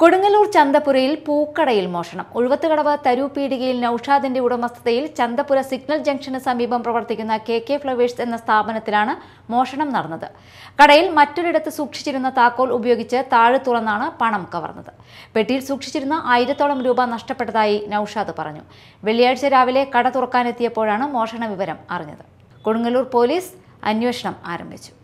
കൊടുങ്ങല്ലൂർ ചന്തപുരയിൽ പൂക്കടയിൽ മോഷണം ഒഴുവത്തുകടവ് തരൂ പീടികയിൽ നൌഷാദിന്റെ ഉടമസ്ഥതയിൽ ചന്തപുര സിഗ്നൽ ജംഗ്ഷന് സമീപം പ്രവർത്തിക്കുന്ന കെ കെ ഫ്ലവേഴ്സ് എന്ന സ്ഥാപനത്തിലാണ് മോഷണം നടന്നത് കടയിൽ മറ്റൊരിടത്ത് സൂക്ഷിച്ചിരുന്ന താക്കോൽ ഉപയോഗിച്ച് താഴെ തുറന്നാണ് പണം കവർന്നത് പെട്ടിയിൽ സൂക്ഷിച്ചിരുന്ന ആയിരത്തോളം രൂപ നഷ്ടപ്പെട്ടതായി നൌഷാദ് പറഞ്ഞു വെള്ളിയാഴ്ച രാവിലെ കട തുറക്കാനെത്തിയപ്പോഴാണ് മോഷണ വിവരം അറിഞ്ഞത് കൊടുങ്ങല്ലൂർ പോലീസ് അന്വേഷണം ആരംഭിച്ചു